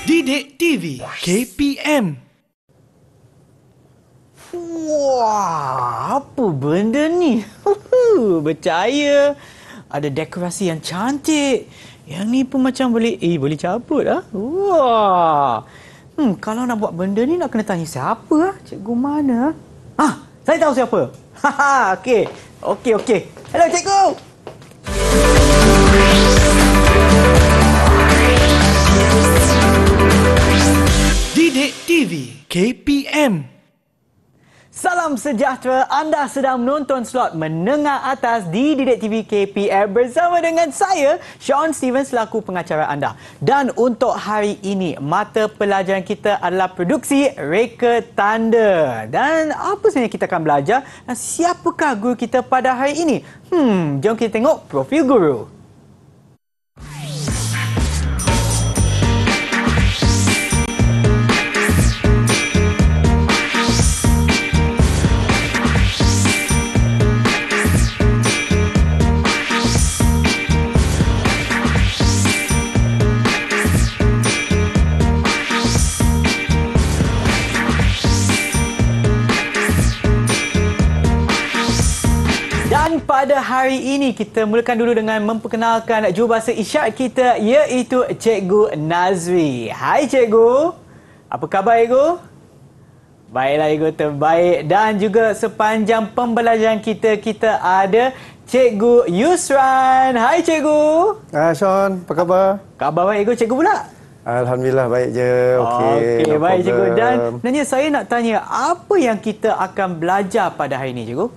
Didik TV KPM Wah, apa benda ni? Bercaya. Ada dekorasi yang cantik. Yang ni pun macam boleh, eh boleh cabut lah. Wah. Hmm, kalau nak buat benda ni nak kena tanya siapa lah? Cikgu mana? Ah? ah, saya tahu siapa. Haha, okey. Okey, okey. Hello, cikgu. Bidik TV KPM Salam sejahtera, anda sedang menonton slot Menengah Atas di Didik TV KPM bersama dengan saya, Sean Stevens, selaku pengacara anda. Dan untuk hari ini, mata pelajaran kita adalah produksi Reka Tanda. Dan apa sebenarnya kita akan belajar dan siapakah guru kita pada hari ini? Hmm, jom kita tengok profil guru. pada hari ini kita mulakan dulu dengan memperkenalkan jurubahasa isyak kita iaitu Cikgu Nazwi. Hai Cikgu. Apa khabar Cikgu? Baiklah Cikgu terbaik dan juga sepanjang pembelajaran kita kita ada Cikgu Yusran. Hai Cikgu. Hai uh, Sean, apa khabar? Khabar baik Cikgu, Cikgu pula. Alhamdulillah baik je. Okey. Okey, no baik problem. Cikgu. Dan nanya saya nak tanya apa yang kita akan belajar pada hari ini Cikgu?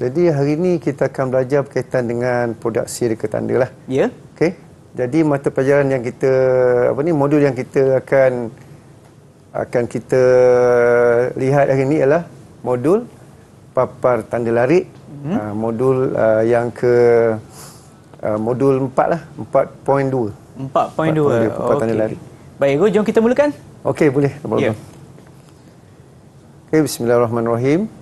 Jadi hari ini kita akan belajar berkaitan dengan produksi reka tanda lah. Ya. Yeah. Okey. Jadi mata pelajaran yang kita apa ni modul yang kita akan akan kita lihat hari ini ialah modul papar tanda larik. -hmm. uh, ah, modul uh, yang ke uh, modul 4 lah, 4.2. 4.2. Papar okay. tanda larik. Baik, go, jom kita mulakan. Okey, boleh. Ya. Yeah. Okey, bismillahirrahmanirrahim.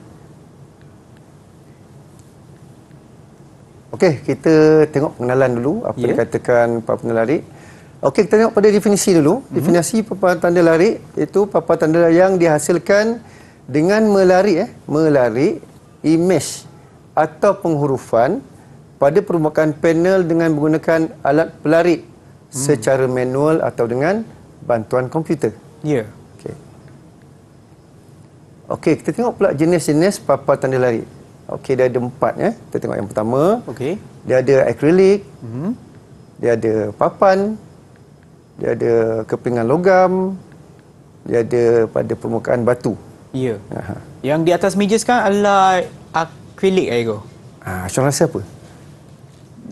Okey, kita tengok pengenalan dulu apa yeah. dikatakan papan lari. Okey, kita tengok pada definisi dulu. Mm -hmm. Definisi papan tanda lari itu papan tanda yang dihasilkan dengan melari eh, melari image atau penghurufan pada permukaan panel dengan menggunakan alat pelari mm. secara manual atau dengan bantuan komputer. Ya. Yeah. Okey. Okey, kita tengok pula jenis-jenis papan tanda lari. Okey, dia ada empat ya. Kita tengok yang pertama. Okey. Dia ada akrilik. Mm -hmm. Dia ada papan. Dia ada kepingan logam. Dia ada pada permukaan batu. Ya. Yeah. Yang di atas meja sekarang adalah akrilik ego. Ah, ha, rasa apa?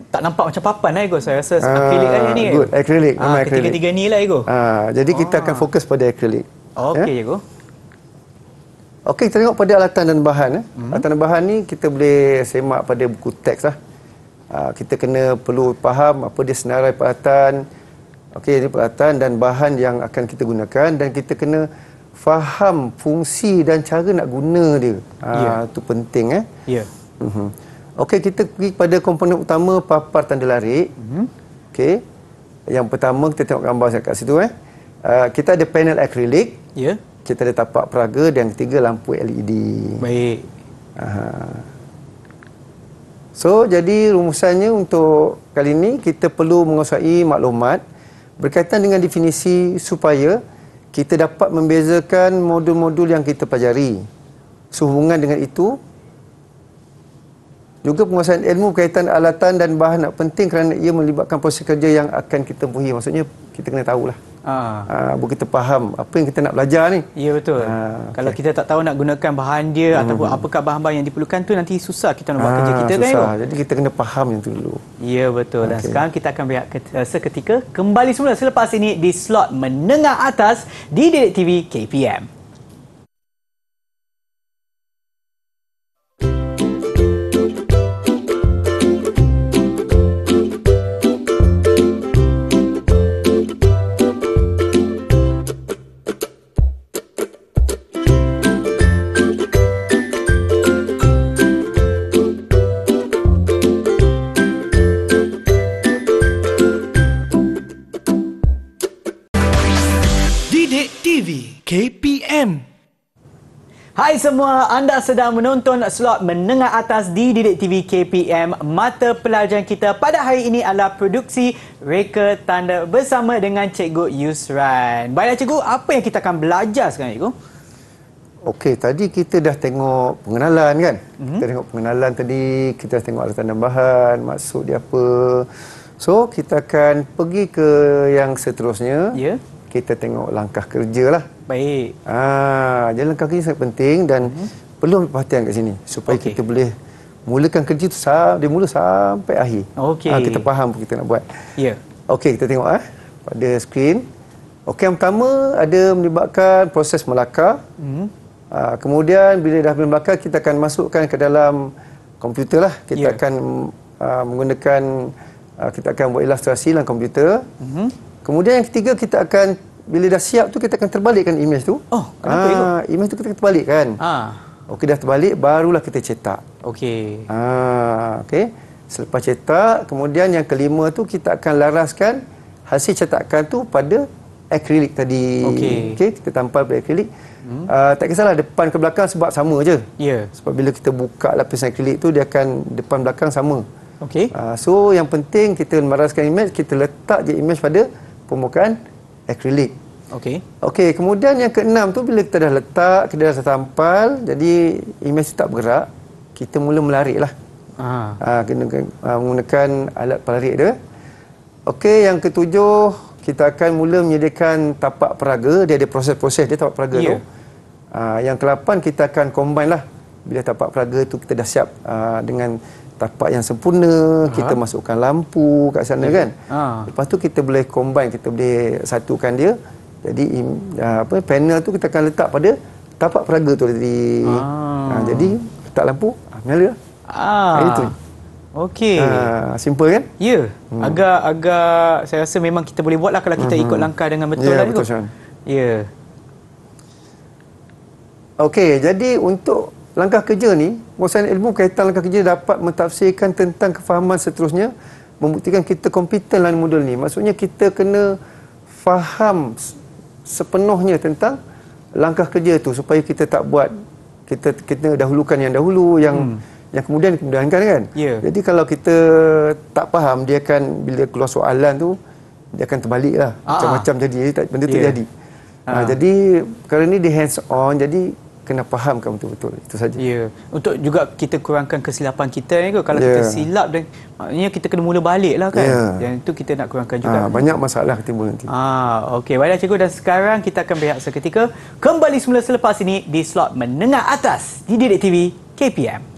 Tak nampak macam papan lah ego. Saya rasa ha, akrilik kan ni. Good, akrilik. Ha, Memang ah, akrilik. Tiga-tiga ni lah ego. Ah, ha, jadi kita akan ah. fokus pada akrilik. Okey ego. Eh? Ya? Okey, kita tengok pada alatan dan bahan. Eh. Hmm. Alatan dan bahan ni kita boleh semak pada buku teks. Lah. Aa, ah, kita kena perlu faham apa dia senarai peralatan. Okey, ini peralatan dan bahan yang akan kita gunakan. Dan kita kena faham fungsi dan cara nak guna dia. Itu ah, ya. yeah. penting. Eh. Ya. Yeah. Mm -hmm. Okey, kita pergi pada komponen utama papar tanda larik. Mm -hmm. Okey. Yang pertama, kita tengok gambar kat situ. Eh. Aa, ah, kita ada panel akrilik. Ya. Yeah kita ada tapak peraga dan yang ketiga lampu LED. Baik. Aha. So, jadi rumusannya untuk kali ini kita perlu menguasai maklumat berkaitan dengan definisi supaya kita dapat membezakan modul-modul yang kita pelajari. Sehubungan dengan itu, juga penguasaan ilmu berkaitan alatan dan bahan nak penting kerana ia melibatkan proses kerja yang akan kita buhi. Maksudnya, kita kena tahulah. Aa. Ah. Ah, Aa, kita faham apa yang kita nak belajar ni. Ya betul. Aa, ah, Kalau kita tak tahu nak gunakan bahan dia hmm. ataupun hmm. apakah bahan-bahan yang diperlukan tu nanti susah kita nak buat Aa, kerja kita susah. kan. Susah. Jadi kita kena faham yang tu dulu. Ya betul. Okay. Dan sekarang kita akan berehat seketika kembali semula selepas ini di slot menengah atas di Direct TV KPM. Hai semua, anda sedang menonton slot menengah atas di Didik TV KPM. Mata pelajaran kita pada hari ini adalah produksi Reka Tanda bersama dengan Cikgu Yusran. Baiklah Cikgu, apa yang kita akan belajar sekarang Cikgu? Okey, tadi kita dah tengok pengenalan kan? Mm-hmm. Kita tengok pengenalan tadi, kita dah tengok alat tambahan, maksud dia apa. So, kita akan pergi ke yang seterusnya. Yeah kita tengok langkah kerja lah. Baik. Ah, jadi langkah kerja sangat penting dan hmm. perlu perhatian kat sini supaya okay. kita boleh mulakan kerja tu dia mula sampai akhir. Okay. Ah, kita faham apa kita nak buat. Ya. Yeah. Okey, kita tengok ah pada skrin. Okey, yang pertama ada melibatkan proses Melaka. Hmm. Ah, kemudian bila dah Melaka kita akan masukkan ke dalam komputer lah. Kita yeah. akan ah, menggunakan ah, kita akan buat ilustrasi dalam komputer. Mm-hmm. Kemudian yang ketiga kita akan bila dah siap tu kita akan terbalikkan imej tu. Oh, kenapa ha, ah, itu? Imej tu kita akan terbalikkan. Ha. Ah. Okey dah terbalik barulah kita cetak. Okey. Ha, okey. Selepas cetak, kemudian yang kelima tu kita akan laraskan hasil cetakan tu pada akrilik tadi. Okey. Okey, kita tampal pada akrilik. Hmm. Uh, tak kisahlah depan ke belakang sebab sama aje. Ya. Yeah. Sebab bila kita buka lapisan akrilik tu dia akan depan belakang sama. Okey. Uh, so yang penting kita laraskan imej kita letak je imej pada permukaan akrilik. Okey. Okey, kemudian yang keenam tu bila kita dah letak, kita dah tampal, jadi image tak bergerak, kita mula melariklah. Ha. Ah. Ha, kena, kena ha, menggunakan alat pelarik dia. Okey, yang ketujuh kita akan mula menyediakan tapak peraga, dia ada proses-proses dia tapak peraga yeah. tu. Ya. Ha, yang kelapan kita akan combine lah bila tapak peraga tu kita dah siap ha, dengan tapak yang sempurna, ha. kita masukkan lampu kat sana ya. kan. Ha. Lepas tu kita boleh combine, kita boleh satukan dia. Jadi ya, apa panel tu kita akan letak pada tapak peraga tu tadi. Ha. Ah. Ha, jadi letak lampu, nyala. Ah. ah. Itu. Okey. Uh, simple kan? Ya. Yeah. Hmm. Agak agak saya rasa memang kita boleh buatlah kalau kita hmm. ikut langkah dengan betul yeah, lah betul, Ya. Yeah. Okey, jadi untuk langkah kerja ni kuasaan ilmu kaitan langkah kerja dapat mentafsirkan tentang kefahaman seterusnya membuktikan kita kompeten dalam modul ni maksudnya kita kena faham sepenuhnya tentang langkah kerja tu supaya kita tak buat kita kita dahulukan yang dahulu yang hmm. yang kemudian kemudian kan kan ya. yeah. jadi kalau kita tak faham dia akan bila keluar soalan tu dia akan terbalik lah ah. macam-macam jadi benda tu yeah. jadi ha, jadi perkara ni di hands on jadi kena fahamkan betul-betul itu saja. Ya. Untuk juga kita kurangkan kesilapan kita ya, kalau ya. kita silap dan maknanya kita kena mula baliklah kan. Ya. Yang itu kita nak kurangkan juga. Ha, banyak masalah timbul nanti. Ah, okey. Baiklah cikgu dan sekarang kita akan berehat seketika. Kembali semula selepas ini di slot menengah atas di Didik TV KPM.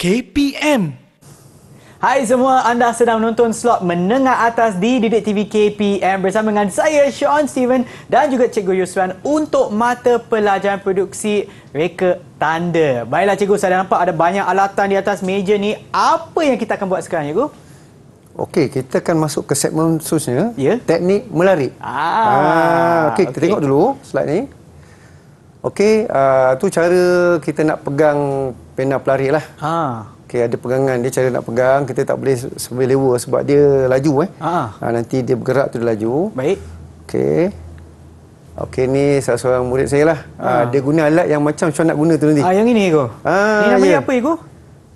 KPM. Hai semua, anda sedang menonton slot menengah atas di Didik TV KPM bersama dengan saya Sean Steven dan juga Cikgu Yuswan untuk mata pelajaran produksi reka tanda. Baiklah Cikgu, saya dah nampak ada banyak alatan di atas meja ni. Apa yang kita akan buat sekarang Cikgu? Okey, kita akan masuk ke segmen seterusnya. Yeah. Teknik melarik. Ah, ah okey, okay. kita tengok dulu slide ni. Okey, uh, tu cara kita nak pegang pena pelari lah. Ha. Okey, ada pegangan dia cara nak pegang. Kita tak boleh sebab lewa sebab dia laju eh. Ha. Uh, nanti dia bergerak tu dia laju. Baik. Okey. Okey, ni salah seorang murid saya lah. Ha. Uh, dia guna alat yang macam macam nak guna tu nanti. Ah, yang ini Iko. Ha, ini nama yeah. apa Iko?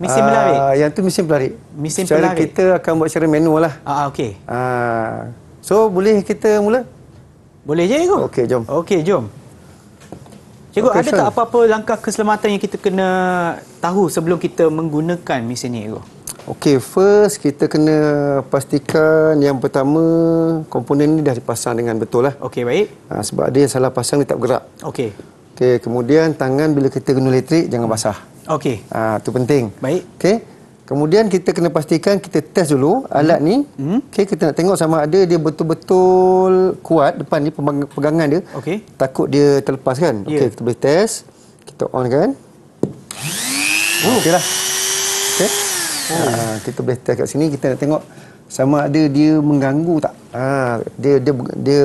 Mesin uh, pelari. Ah, yang tu mesin pelari. Mesin pelari. Cara kita akan buat secara manual lah. Ah, uh, okey. Ah. Uh, so boleh kita mula? Boleh je Iko. Okey, jom. Okey, jom. Cikgu, okay, ada sure. tak apa-apa langkah keselamatan yang kita kena tahu sebelum kita menggunakan mesin ni, Cikgu? Okey, first kita kena pastikan yang pertama komponen ni dah dipasang dengan betul lah. Okay, baik. Ha, sebab dia salah pasang dia tak bergerak. Okay. Okay, kemudian tangan bila kita guna elektrik jangan basah. Okay. Ah, ha, tu penting. Baik. Okay. Kemudian kita kena pastikan kita test dulu alat ni. Hmm. hmm. Okey kita nak tengok sama ada dia betul-betul kuat depan ni pegangan dia. Okey. Takut dia terlepas kan. Yeah. Okey ya. kita boleh test. Kita on kan. Oh. Lah. Okay. lah. Okey. Oh. Ah, kita boleh test kat sini kita nak tengok sama ada dia mengganggu tak. Ha, dia dia, dia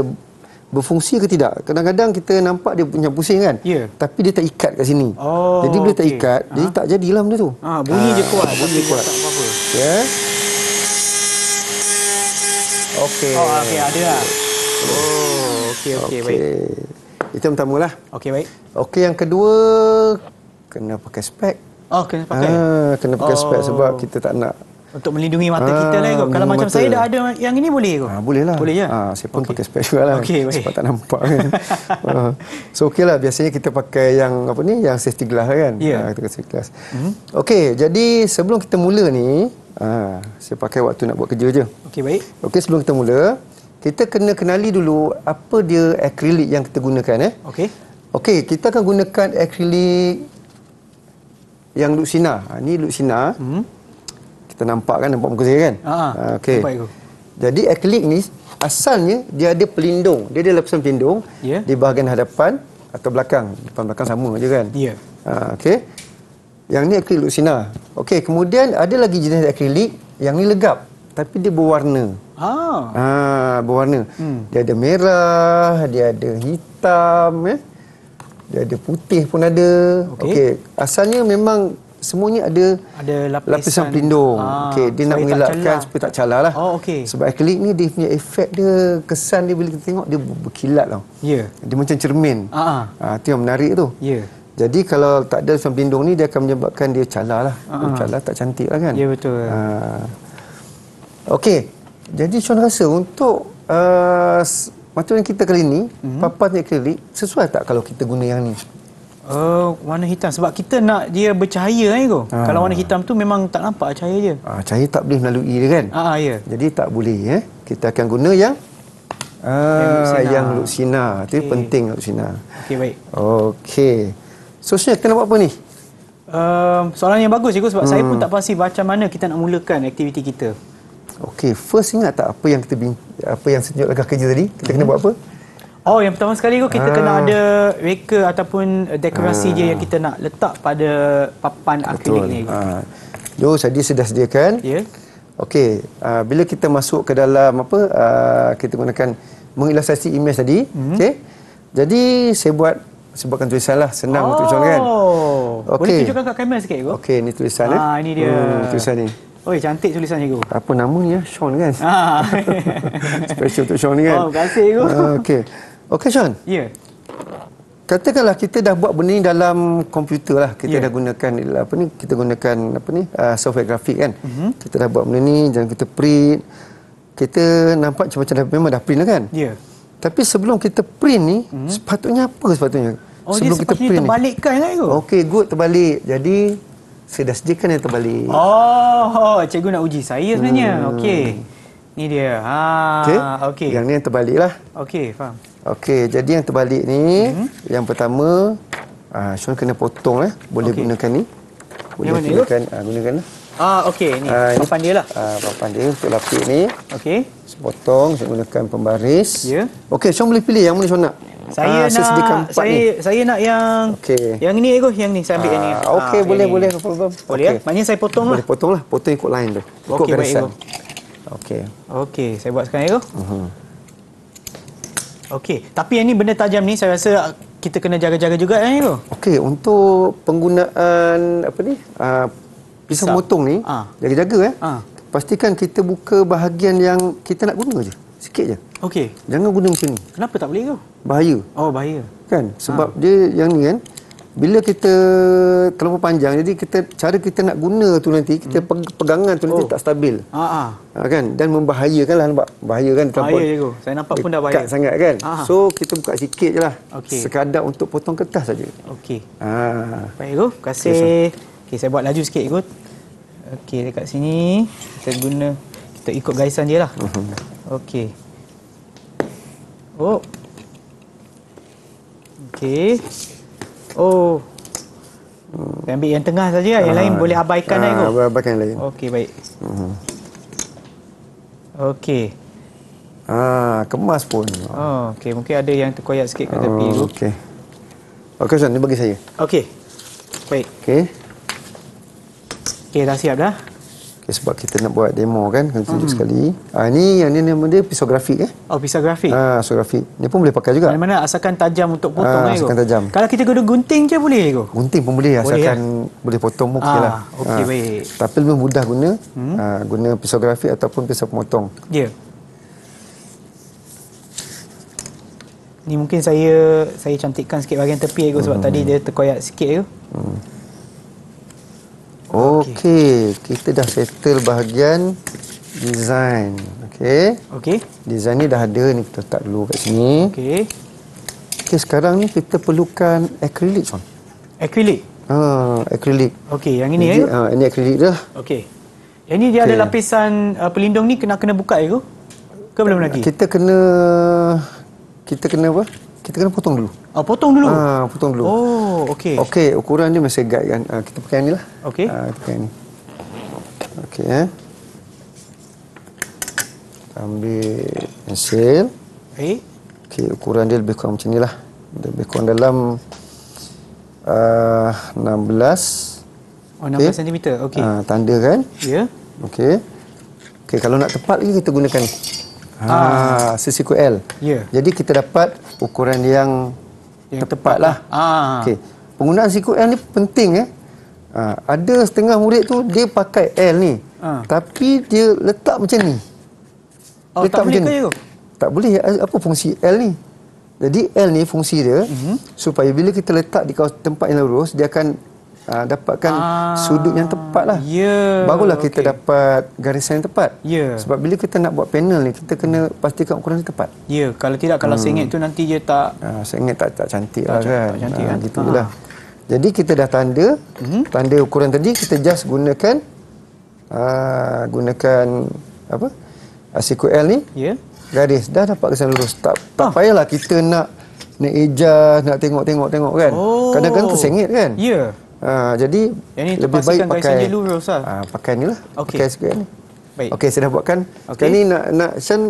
berfungsi ke tidak. Kadang-kadang kita nampak dia punya pusing kan. Yeah. Tapi dia tak ikat kat sini. Oh, jadi bila okay. tak ikat, ha? jadi tak jadilah benda tu. Ha, bunyi ha. je kuat, ah, bunyi je kuat. Tak apa-apa. Yeah. Okey. Oh, okey, ada lah. Oh, okey, okey, okay. baik. Itu yang pertama lah. Okey, baik. Okey, yang kedua, kena pakai spek. Oh, kena pakai? Ha, kena pakai oh. spek sebab kita tak nak untuk melindungi mata kita uh, lah kot. Ah, Kalau macam saya dah ada yang ini boleh kot? Uh, ah, boleh lah. Boleh je? Uh, ah, saya pun okay. pakai spek juga lah. Okay, sebab okay. tak nampak kan. uh, so okey lah. Biasanya kita pakai yang apa ni, yang safety glass kan. Ya. Yeah. Uh, Mm-hmm. Okey, jadi sebelum kita mula ni, uh, saya pakai waktu nak buat kerja je. Okey, baik. Okey, sebelum kita mula, kita kena kenali dulu apa dia akrilik yang kita gunakan eh. Okey. Okey, kita akan gunakan akrilik yang Luxina. Ini Luxina. Hmm kita nampak kan nampak muka saya kan ha uh, okey jadi acrylic ni asalnya dia ada pelindung dia ada lapisan pelindung yeah. di bahagian hadapan atau belakang depan belakang sama aja kan ya yeah. uh, okey yang ni acrylic lucina okey kemudian ada lagi jenis acrylic yang ni legap tapi dia berwarna ah ah uh, berwarna hmm. dia ada merah dia ada hitam eh dia ada putih pun ada okey okay. asalnya memang semuanya ada, ada lapisan, lapisan pelindung. Ah, okay. Dia nak mengelakkan tak supaya tak calar lah. Oh, okay. Sebab akrilik ni dia punya efek dia, kesan dia bila kita tengok dia berkilat tau. Yeah. Dia macam cermin. Itu ah, ah. ah, yang menarik tu. Yeah. Jadi kalau tak ada lapisan pelindung ni dia akan menyebabkan dia calar lah. Ah, oh, ah. calar tak cantik lah kan. Ya yeah, betul. Ah. Okey. Jadi Chuan rasa untuk uh, ah, macam yang kita kali ni, mm -hmm. papan akrilik sesuai tak kalau kita guna yang ni? Uh, warna hitam sebab kita nak dia bercahaya kan itu. Ha. Kalau warna hitam tu memang tak nampak cahaya dia. Ah, ha, cahaya tak boleh melalui dia kan? Ha, ya. Jadi tak boleh Eh? Kita akan guna yang uh, yang luksina. Itu okay. penting luksina. Okey baik. Okey. Sosnya kena buat apa ni? Uh, soalan yang bagus cikgu sebab hmm. saya pun hmm. tak pasti macam mana kita nak mulakan aktiviti kita. Okey, first ingat tak apa yang kita apa yang senyap langkah kerja tadi? Kita hmm. kena buat apa? Oh, yang pertama sekali tu kita ah. kena ada reka ataupun dekorasi ah. dia yang kita nak letak pada papan akrilik ni. Betul. Ah. Jadi, tadi sudah sediakan. Ya. Yeah. Okey, uh, bila kita masuk ke dalam apa, uh, kita gunakan mengilustrasi imej tadi. Mm. Okey. Jadi, saya buat sebabkan tulisan lah. Senang oh. untuk tunjukkan kan. Okay. Boleh tunjukkan kat kamera sikit, Cikgu? Okey, ni tulisan. Eh? Ah, ni dia. Hmm, tulisan ni. Oh, cantik tulisan Cikgu. Apa namanya? Eh? Sean kan? Ah. Special untuk Sean ni kan? Oh, terima kasih, Cikgu. Uh, ah, Okey. Okey, Sean. Ya. Yeah. Katakanlah kita dah buat benda ni dalam komputer lah. Kita yeah. dah gunakan apa ni? Kita gunakan apa ni? Uh, software grafik kan. Mm -hmm. Kita dah buat benda ni dan kita print. Kita nampak macam-macam dah memang dah print lah kan? Ya. Yeah. Tapi sebelum kita print ni, mm -hmm. sepatutnya apa sepatutnya? Oh, sebelum dia kita print terbalikkan ni. terbalikkan kan Okey, good terbalik. Jadi saya dah sediakan yang terbalik. Oh, oh cikgu nak uji saya sebenarnya. Hmm. Okey. Ni dia. Ha, okey. Okay. Yang ni yang terbalik lah. Okey, faham. Okey, jadi yang terbalik ni, hmm. yang pertama, ah uh, Sean kena potong eh. Boleh okay. gunakan ni. Boleh yang gunakan, ah uh, gunakan. Lah. Ah okey, ni. Ah uh, papan dia lah. Ah uh, papan dia untuk lapik ni. Okey. Sepotong, saya gunakan pembaris. Ya. Yeah. Okey, Sean boleh pilih yang mana Sean nak. Saya uh, nak saya ni. saya nak yang okay. yang ini ego yang ni saya ambil uh, yang ni. Okay, ah okey ah, boleh ini. boleh no problem. Boleh okay. ya? Maknanya saya potong boleh lah. Boleh potong lah. Potong ikut line tu. Ikut okay, garisan. Okey. Okey, saya buat sekarang ego. Mhm. Uh -huh. Okey, tapi yang ni benda tajam ni saya rasa kita kena jaga-jaga juga eh tu. Okey, untuk penggunaan apa ni? Uh, ah, pisau Sap. motong ni, ha. jaga-jaga eh. Ha. Pastikan kita buka bahagian yang kita nak guna je. Sikit je. Okey. Jangan guna macam ni. Kenapa tak boleh tu? Bahaya. Oh, bahaya. Kan? Sebab ha. dia yang ni kan bila kita terlalu panjang jadi kita cara kita nak guna tu nanti kita hmm. pegangan tu nanti oh. tak stabil. Ah, ah. Ha kan dan membahayakanlah nampak bahayakan telapak. Bahaya aku. Kan, saya nampak pun dah bahaya. sangat kan. Aa. Ah, so kita buka sikit jelah. Okay. Sekadar untuk potong kertas saja. Okey. Ha. Baik aku. Terima kasih. Okey saya buat laju sikit ikut, Okey dekat sini kita guna kita ikut garisan je lah. Mhm. Okey. Oh. Okey. Oh. Hmm. Ambil yang tengah saja Yang lain boleh ah. abaikan ah, lah. Ha, abaikan yang lain. Okey, baik. Hmm. Okey. Ah, kemas pun. Oh, okey. Mungkin ada yang terkoyak sikit kat tepi. Oh, okey. Okey, Ustaz. Ini bagi saya. Okey. Baik. Okey. Okey, dah siap dah. Okay, sebab kita nak buat demo kan, kena tunjuk hmm. sekali. Ah ha, ni yang ni nama dia pisau grafik eh. Oh, pisau grafik. Ah, ha, pisau grafik. Ni pun boleh pakai juga. Mana, -mana asalkan tajam untuk potong ha, asalkan ego. tajam. Kalau kita guna gunting je boleh ego. Gunting pun boleh, boleh asalkan ya? boleh potong muka ah, ha, lah. Okey, ha. baik. Tapi lebih mudah guna hmm? ha, guna pisau grafik ataupun pisau pemotong. Ya. Yeah. Ni mungkin saya saya cantikkan sikit bahagian tepi ego sebab hmm. tadi dia terkoyak sikit ego. Hmm. Okey, okay. kita dah settle bahagian design. Okey. Okey. Design ni dah ada ni kita letak dulu kat sini. Okey. Okey, sekarang ni kita perlukan acrylic kan. Acrylic. Ha, ah, acrylic. Okey, yang ini ya. Ah, ini acrylic dah. Okey. Yang ni dia okay. ada lapisan uh, pelindung ni kena kena buka ya ke? Ke belum lagi? Kita kena kita kena apa? kita kena potong dulu. Oh, potong dulu? Ah, potong dulu. Oh, okey. Okey, ukuran dia masih guide kan. Ah, kita pakai yang ni lah. Okey. Ah, kita pakai ni. Okey, eh. Kita ambil pensil. Eh. Okey, ukuran dia lebih kurang macam ni lah. lebih kurang dalam uh, ah, 16. Oh, 16 cm. Okey. Cm. Ah, tanda kan? Ya. Yeah. Okey. Okey, kalau nak tepat lagi kita gunakan ni. Ah. Ha, ah. sisi L. Ya. Yeah. Jadi kita dapat ukuran yang, yang tepat, tepat lah. lah. Ah. Okay. Penggunaan siku L ni penting eh. Ha, ada setengah murid tu dia pakai L ni. Ha. Tapi dia letak macam ni. Oh, letak tak boleh ke Tak boleh. Eh, apa fungsi L ni? Jadi L ni fungsi dia mm -hmm. supaya bila kita letak di tempat yang lurus dia akan uh, dapatkan ah, sudut yang tepat lah. Yeah, Barulah okay. kita dapat garisan yang tepat. Yeah. Sebab bila kita nak buat panel ni, kita kena pastikan ukuran tepat. Ya, yeah, kalau tidak, kalau hmm. sengit tu nanti dia tak... Uh, ah, sengit tak, tak cantik tak lah cantik, kan. Tak cantik uh, kan. Uh, Jadi kita dah tanda, mm -hmm. tanda ukuran tadi, kita just gunakan... Uh, gunakan apa? SQL ni. Ya. Yeah. Garis, dah dapat kesan lurus. Tak, tak ah. payahlah kita nak nak eja, nak tengok-tengok-tengok kan. Oh. Kadang-kadang oh. tersengit kan. Ya. Yeah. Ah, jadi Yang ini lebih baik kan pakai ini dulu Rosa. Uh, ah, pakai ni lah. Okay. Pakai sekejap ni. Baik. Okey, saya dah buatkan. Okay. ni nak nak Shan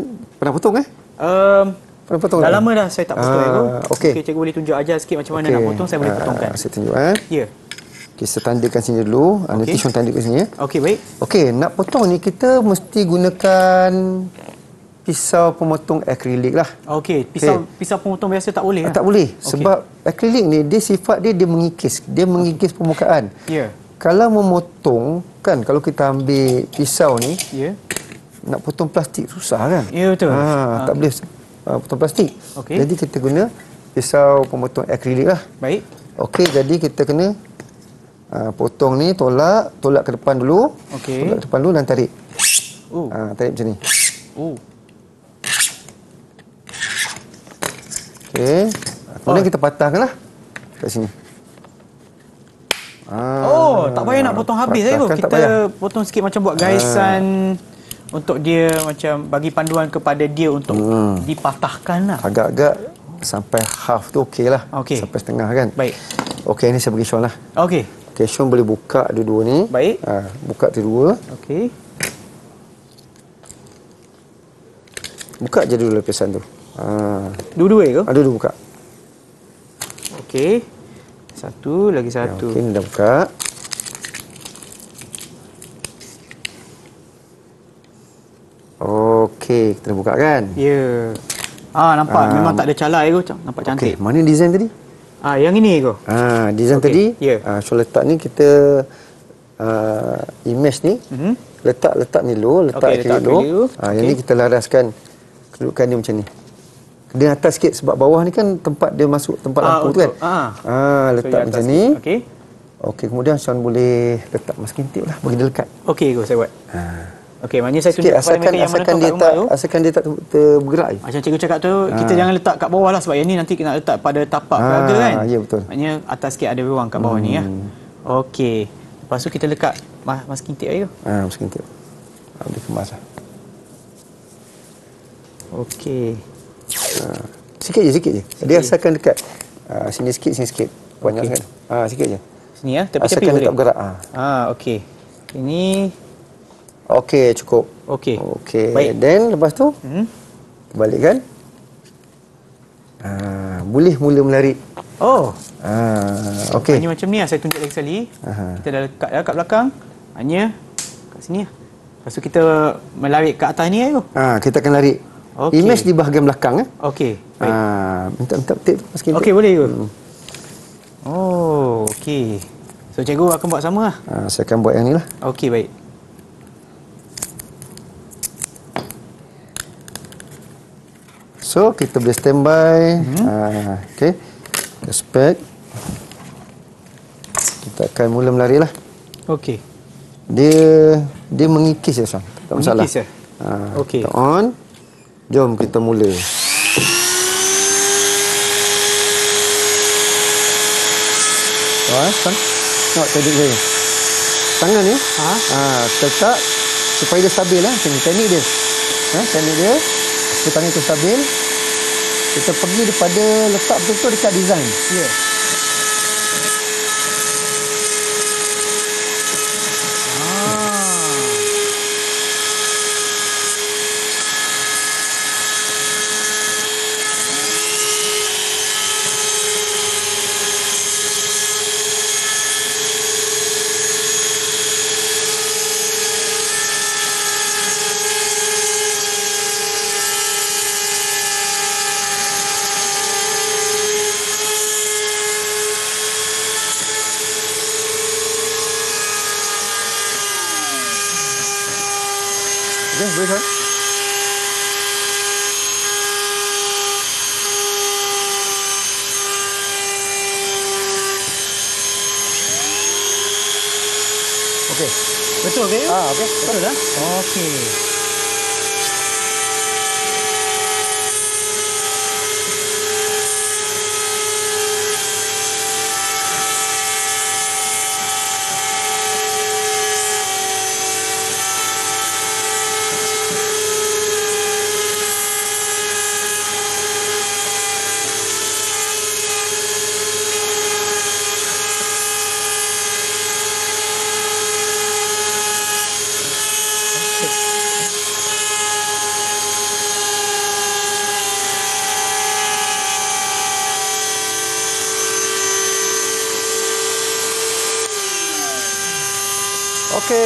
pernah potong eh? Um, pernah potong. Dah lama dah saya tak potong uh, ah, itu. Ya, okey, okay, cikgu boleh tunjuk ajar sikit macam mana okay. nak potong saya boleh potongkan. Uh, saya tunjuk eh. Ya. Yeah. Okey, saya tandakan sini dulu. Okay. Nanti Shan tandakan sini ya. Okey, baik. Okey, nak potong ni kita mesti gunakan pisau pemotong akrilik lah. Okey, pisau okay. pisau pemotong biasa tak boleh? Lah. Tak boleh. Sebab akrilik ni, dia sifat dia, dia mengikis. Dia mengikis permukaan. Ya. Yeah. Kalau memotong, kan, kalau kita ambil pisau ni, yeah. nak potong plastik, susah kan? Ya, yeah, betul. Ha, okay. Ah, tak boleh uh, potong plastik. Okay. Jadi, kita guna pisau pemotong akrilik lah. Baik. Okey, jadi kita kena uh, potong ni, tolak, tolak ke depan dulu. Okey. Tolak ke depan dulu dan tarik. Oh. Uh, tarik macam ni. Oh. Okey. Kemudian oh. kita patahkanlah. Kat sini. Ah. Oh, tak payah nak potong habis saja Kita potong sikit macam buat gaisan ah. untuk dia macam bagi panduan kepada dia untuk hmm. dipatahkanlah. Agak-agak sampai half tu okeylah. Okay. Sampai setengah kan. Baik. Okey, ini saya bagi Sean lah. Okey. Okey, Sean boleh buka dua-dua ni. Baik. Ha, buka dua-dua. Okey. Buka je dulu lapisan tu. Ah. Dua-dua ke? Ada ah, dua buka. Okey. Satu lagi ya, satu. Ya, Okey, dah buka. Okey, kita dah buka kan? Ya. Yeah. Ah, nampak um, memang tak ada calar ya, macam nampak cantik. mana design tadi? Ah, yang ini ke? Ah, design okay. tadi? Ya. Yeah. Ah, so letak ni kita uh, image ni. Mm-hmm. Letak letak Milo, letak okay, Milo. Ah, yang ni kita laraskan kedudukan dia macam ni. Dia atas sikit sebab bawah ni kan tempat dia masuk tempat ah, lampu ah, tu kan. Ah, ah letak so, macam ni. Okey. Okey, kemudian Sean boleh letak masking tape lah bagi dia lekat. Okey, go saya buat. Ha. Okey, maknanya saya tunjuk asalkan, yang asalkan dia tak asalkan dia tak bergerak. Macam cikgu cakap tu, ha. kita ah. jangan letak kat bawah lah sebab yang ni nanti kita nak letak pada tapak Ah, berada kan. Ya, betul. Maknanya atas sikit ada ruang kat bawah hmm. ni ya. Hmm. Okey. Lepas tu kita lekat masking tape ayo. Ha, masking tape. Ambil kemas lah. Okey. Sikit je, sikit je. Sikit. Dia asalkan dekat uh, sini sikit, sini sikit. Banyak okay. sangat. Ha, sikit je. Sini ya, ah, tapi asalkan dia tak bergerak. Ah, Ha, okey. Ini okey, cukup. Okey. Okey. Baik. Then lepas tu, hmm. kan? Ha, boleh mula melari. Oh. Ha, okey. Hanya macam ni lah, saya tunjuk lagi sekali. Aha. Kita dah lekat dah kat belakang. Hanya kat sini lah. Lepas tu kita melarik ke atas ni ayo. Ah, kita akan lari Okay. Image di bahagian belakang eh. Okey. Ha, ah, minta minta tip, tu sikit. Okey, boleh you. Hmm. Oh, okey. So cikgu akan buat sama lah. Ha, saya akan buat yang ni lah. Okey, baik. So kita boleh standby. Hmm. Ha, ah, okey. Kita spek. Kita akan mula melari lah. Okey. Dia dia mengikis ya, Sam. Tak mengikis, masalah. Mengikis ya? Ha, okey. On. Jom kita mula. Wah, kan? Tengok teknik dia. Tangan ni, ha? ha tetap supaya dia stabil lah. Ha? Sini, teknik dia. Ha, teknik dia. Kita tangan tu stabil. Kita pergi daripada letak betul-betul dekat design. Ya. Yeah.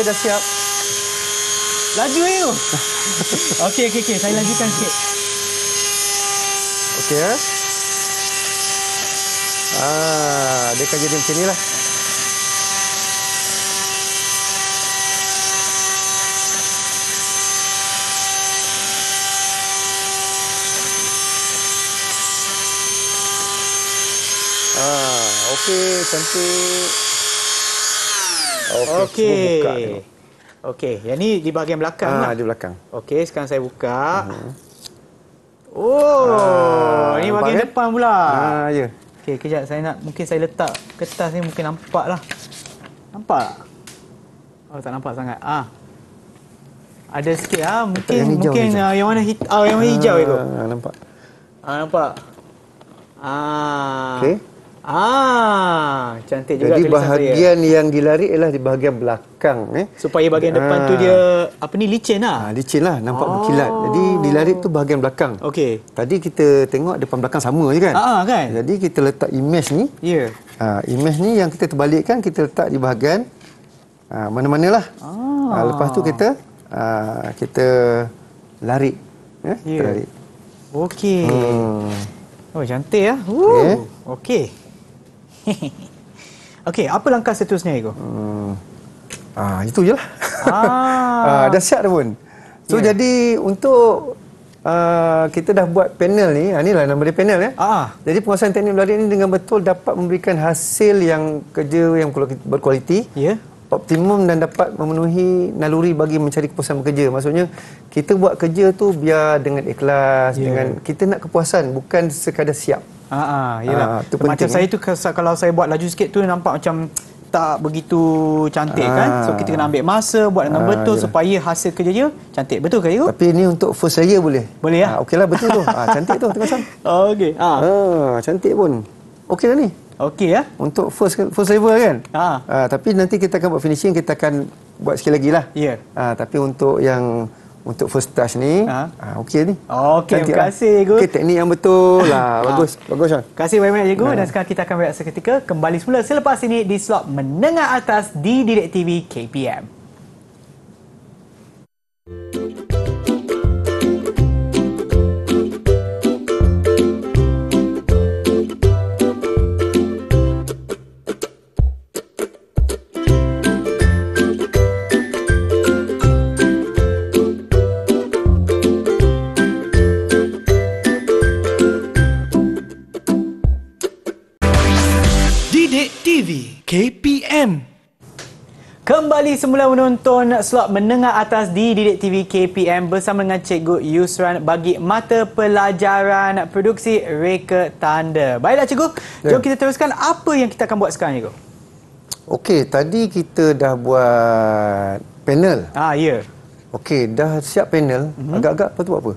saya dah siap. Laju ya tu. Okey, okey, okey. Saya lanjutkan sikit. Okey, ya. Ah, dia akan jadi macam ni lah Ah, okey, cantik. Okay, okay. Okey, yang ni di bahagian belakang. Ah, lah. di belakang. Okay, sekarang saya buka. Uh-huh. Oh, ah, ini bahagian nampak, depan pula. Ah, ya. Yeah. Okey, kejap saya nak mungkin saya letak kertas ni mungkin nampak lah. Nampak? Oh, tak nampak sangat. Ah. Ada sikit ah, mungkin yang mungkin hijau, hijau. Ah, yang mana hit, oh, yang ah, yang hijau ah, itu. nampak. Ah, nampak. Ah. Okay. Ah, cantik juga Jadi bahagian saya. yang dilari ialah di bahagian belakang eh. Supaya bahagian depan ah. tu dia apa ni licin lah. Ah, licin lah, nampak oh. berkilat. Jadi dilari tu bahagian belakang. Okey. Tadi kita tengok depan belakang sama je kan? Ha ah, kan. Jadi kita letak image ni. Ya. Yeah. Ah, image ni yang kita terbalikkan kita letak di bahagian ah, mana-manalah. Ah. ah. lepas tu kita ah, kita lari. Eh, ya, yeah, yeah. lari. Okey. Hmm. Oh cantik ya. Okey. Okay. Okey, apa langkah seterusnya Ego? Hmm. Ah, itu je lah. Ah. ah, dah siap dah pun. So, yeah. jadi untuk uh, kita dah buat panel ni, ah, inilah nama dia panel ya. Ah. Jadi, penguasaan teknik belajar ni dengan betul dapat memberikan hasil yang kerja yang berkualiti. Yeah optimum dan dapat memenuhi naluri bagi mencari kepuasan bekerja. Maksudnya kita buat kerja tu biar dengan ikhlas yeah. dengan kita nak kepuasan bukan sekadar siap. Ha ah, ha, ha, Macam saya eh. tu kalau saya buat laju sikit tu nampak macam tak begitu cantik ha. kan. Ah. So kita kena ambil masa buat dengan ha, betul yeah. supaya hasil kerja dia cantik. Betul ke you? Tapi ni untuk first saya boleh. Boleh ya? Ha, okeylah betul tu. ha, cantik tu Tengah Sam. Oh, okey. Ha. ha. cantik pun. Okeylah ni. Okey ya. Untuk first first level kan? Ha. Uh, tapi nanti kita akan buat finishing, kita akan buat sekali lagi lah. Ya. Yeah. Uh, tapi untuk yang untuk first touch ni, ha? uh, okey ni. Okey, terima lah. kasih Cikgu. Okey, teknik yang betul lah. Ha. bagus, ha. bagus Sean. Terima kasih banyak-banyak Cikgu. Ha. Dan sekarang kita akan berada seketika kembali semula selepas ini di slot menengah atas di Direct TV KPM. KPM. Kembali semula menonton slot menengah atas di Didik TV KPM bersama dengan Cikgu Yusran bagi mata pelajaran produksi Reka Tanda. Baiklah Cikgu, ya. jom kita teruskan apa yang kita akan buat sekarang Cikgu. Okey, tadi kita dah buat panel. Ah, ya. Yeah. Okey, dah siap panel. Mhm. Agak-agak apa tu apa?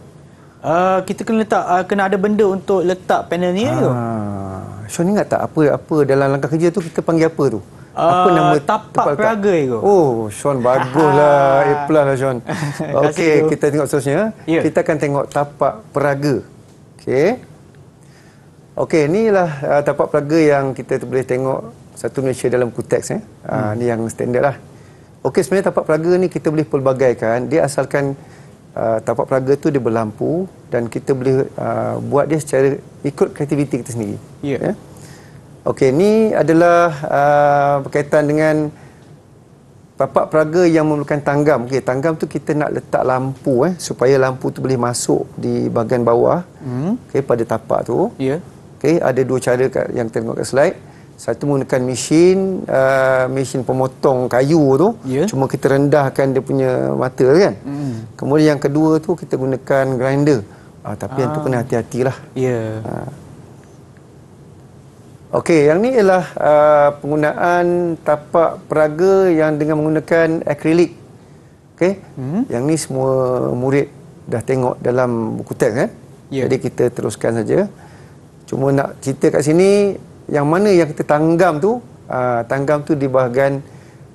Uh, kita kena letak uh, kena ada benda untuk letak panel ni ah. Cikgu. So ni ingat tak apa apa dalam langkah kerja tu kita panggil apa tu? Apa uh, nama tapak peraga itu? Oh, Sean baguslah. A plus lah Sean. Okey, kita tengok seterusnya. Yeah. Ya. Kita akan tengok tapak peraga. Okey. Okey, inilah uh, tapak peraga yang kita boleh tengok satu Malaysia dalam kuteks. Eh. Uh, hmm. Ini yang standard lah. Okey, sebenarnya tapak peraga ni kita boleh pelbagaikan. Dia asalkan... Ah, tapak peraga tu dia berlampu dan kita boleh uh, buat dia secara ikut kreativiti kita sendiri. Ya. Yeah. Yeah? Okey, ni adalah uh, berkaitan dengan tapak peraga yang memerlukan tanggam. Okey, tanggam tu kita nak letak lampu eh supaya lampu tu boleh masuk di bahagian bawah. Mm. Okey, pada tapak tu. Ya. Yeah. Okey, ada dua cara kat, yang tengok kat slide satu menggunakan mesin uh, mesin pemotong kayu tu yeah. cuma kita rendahkan dia punya mata kan mm. kemudian yang kedua tu kita gunakan grinder uh, tapi ah. yang tu kena ah. hati lah. ya yeah. uh. okey yang ni ialah uh, penggunaan tapak peraga yang dengan menggunakan akrilik okey mm. yang ni semua murid dah tengok dalam buku teks kan eh? yeah. jadi kita teruskan saja cuma nak cerita kat sini yang mana yang kita tanggam tu uh, tanggam tu di bahagian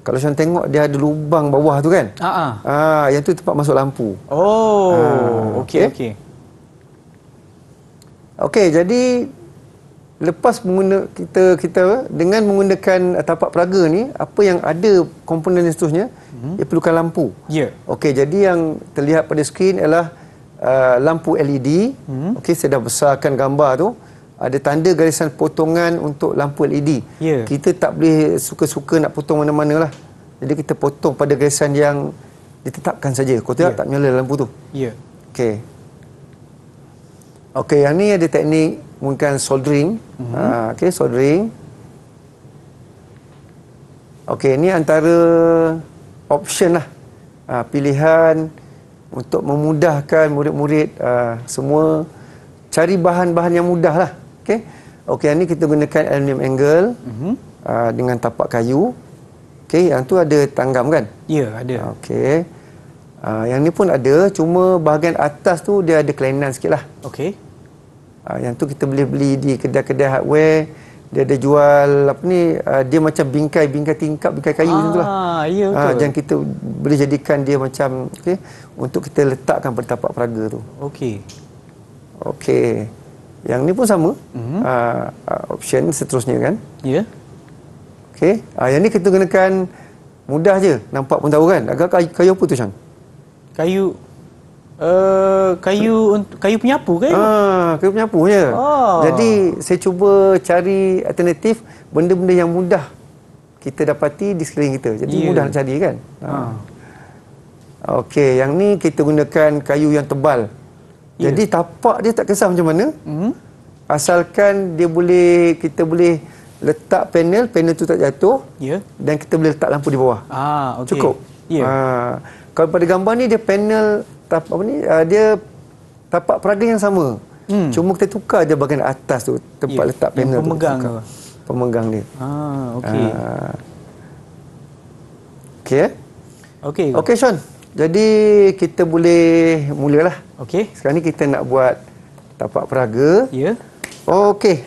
kalau saya tengok dia ada lubang bawah tu kan ah uh ah. -huh. Ah, uh, yang tu tempat masuk lampu oh uh, okey okey okey jadi lepas menggunakan kita kita dengan menggunakan tapak peraga ni apa yang ada komponen seterusnya hmm. ia perlukan lampu ya yeah. okey jadi yang terlihat pada skrin ialah uh, lampu LED hmm. okey saya dah besarkan gambar tu ada tanda garisan potongan untuk lampu LED. Yeah. Kita tak boleh suka-suka nak potong mana-mana lah. Jadi kita potong pada garisan yang ditetapkan saja. Kau tengok yeah. tak menyala lampu tu. Ya. Yeah. Okey. Okey, yang ni ada teknik menggunakan soldering. Mm-hmm. Ha, Okey, soldering. Okey, ini antara option lah. Ha, pilihan untuk memudahkan murid-murid ha, semua cari bahan-bahan yang mudah lah okey okey yang ni kita gunakan aluminium angle mm -hmm. uh, dengan tapak kayu okey yang tu ada tanggam kan ya yeah, ada okey uh, yang ni pun ada cuma bahagian atas tu dia ada kelainan sikitlah okey uh, yang tu kita boleh beli di kedai-kedai hardware dia ada jual apa ni uh, dia macam bingkai bingkai tingkap bingkai kayu lah. ah, gitulah ha ya betul uh, dan kita boleh jadikan dia macam okey untuk kita letakkan pada tapak peraga tu okey okey yang ni pun sama. Mm-hmm. Uh, option seterusnya kan? Ya. Yeah. Okey. Uh, yang ni kita gunakan mudah je. Nampak pun tahu kan? Agak kayu, kayu apa tu, Syang? Kayu uh, kayu kayu penyapu kan? Ah, kayu penyapu je. Ah. Jadi saya cuba cari alternatif benda-benda yang mudah kita dapati di sekeliling kita. Jadi yeah. mudah nak cari kan? Ha. Okey, yang ni kita gunakan kayu yang tebal. Jadi yeah. tapak dia tak kisah macam mana. Mm. Asalkan dia boleh kita boleh letak panel, panel tu tak jatuh. Ya. Yeah. Dan kita boleh letak lampu di bawah. Ah, okay. Cukup. Ya. Yeah. kalau pada gambar ni dia panel tapak apa ni? Uh, dia tapak peraga yang sama. Mm. Cuma kita tukar je bahagian atas tu tempat yeah. letak panel yang pemegang tu. Pemegang. Pemegang dia. Ah, okey. Uh. Okey. Eh? Okey. Okey, Sean. Jadi kita boleh mulalah. Okey. Sekarang ni kita nak buat tapak peraga. Ya. Yeah. Okey.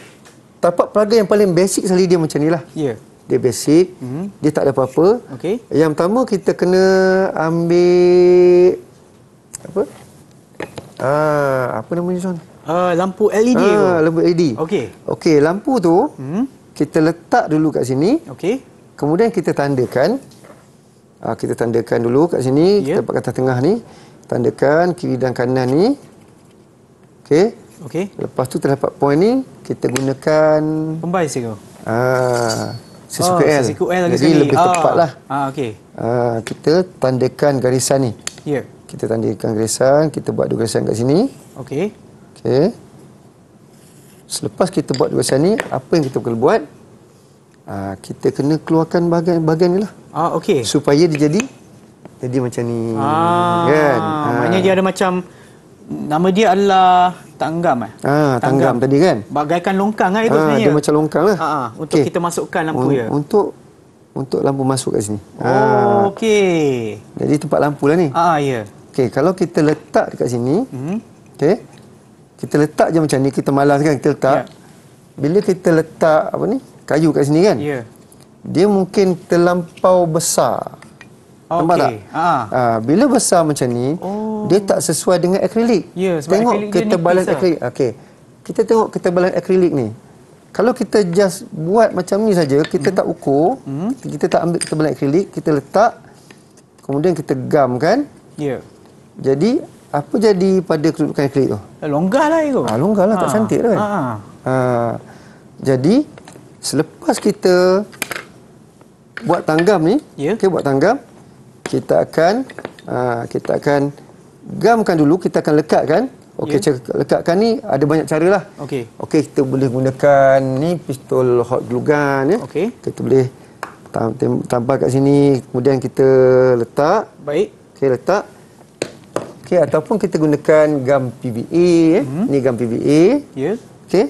Tapak peraga yang paling basic sekali dia macam nilah. Ya. Yeah. Dia basic. Mm. Dia tak ada apa-apa. Okey. Yang pertama kita kena ambil apa? Ah, apa nama dia son? Uh, ah, lampu LED ah, tu. lampu LED. Okey. Okey, lampu tu mm. kita letak dulu kat sini. Okey. Kemudian kita tandakan. Ah, kita tandakan dulu kat sini, yeah. kita ya. pakai atas tengah ni tandakan kiri dan kanan ni okey okey lepas tu terdapat point ni kita gunakan pembai pembaise kau. ah sesuka oh, L. Sesuka L lagi Jadi sekali. lebih tepat oh. lah. Ah, okay. ah, kita tandakan garisan ni. Yeah. Kita tandakan garisan. Kita buat dua garisan kat sini. Okay. Okay. Selepas kita buat dua garisan ni, apa yang kita perlu buat? Ah, kita kena keluarkan bahagian, bahagian ni lah. Ah, okay. Supaya dia jadi jadi macam ni ah, kan ah. maknanya ha. dia ada macam nama dia adalah tanggam eh ha, tanggam. tanggam tadi kan bagaikan longkang kan itu ha, sebenarnya dia macam longkang lah ha, ha, untuk okay. kita masukkan lampu dia untuk untuk lampu masuk kat sini ha. oh ok jadi tempat lampu lah ni Ah ya. ok kalau kita letak dekat sini hmm. ok kita letak je macam ni kita malas kan kita letak ya. bila kita letak apa ni kayu kat sini kan ya dia mungkin terlampau besar. Nampak okay. tak? Uh, bila besar macam ni, oh. dia tak sesuai dengan akrilik. Ya, yeah, sebab tengok akrilik ketebalan dia lah. ni akrilik. Okay. Kita tengok ketebalan akrilik ni. Kalau kita just buat macam ni saja, kita hmm. tak ukur, hmm. kita, tak ambil ketebalan akrilik, kita letak, kemudian kita gam kan. Ya. Yeah. Jadi, apa jadi pada kerudukan akrilik tu? Eh, longgar lah itu. Ha, ah, longgar lah, ha. tak cantik lah kan. Ha. Ha. Jadi, selepas kita buat tanggam ni, yeah. kita buat tanggam, kita akan aa, ah, kita akan gamkan dulu kita akan lekatkan okey yeah. lekatkan ni ada banyak lah. okey okey kita boleh gunakan ni pistol hot glue gun ya okay. kita boleh tambah kat sini kemudian kita letak baik okey letak Okey ataupun kita gunakan gam PVA eh. Ya. Hmm. Ni gam PVA. Ya. Yes. Okey.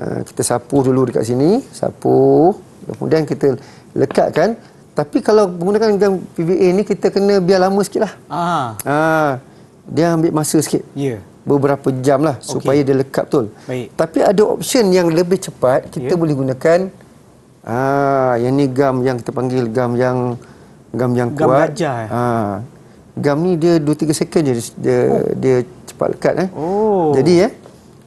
Uh, kita sapu dulu dekat sini, sapu. Kemudian kita lekatkan. Tapi kalau menggunakan gam PVA ni kita kena biar lama sikitlah. Ha. Ah. Ha. Dia ambil masa sikit. Ya. Yeah. Beberapa jam lah okay. supaya dia lekat betul. Baik. Tapi ada option yang lebih cepat kita yeah. boleh gunakan aa, ah, yang ni gam yang kita panggil gam yang gam yang gam kuat. Gam baja. Eh? Ah, gam ni dia 2 3 second je dia oh. dia cepat lekat eh. Oh. Jadi eh.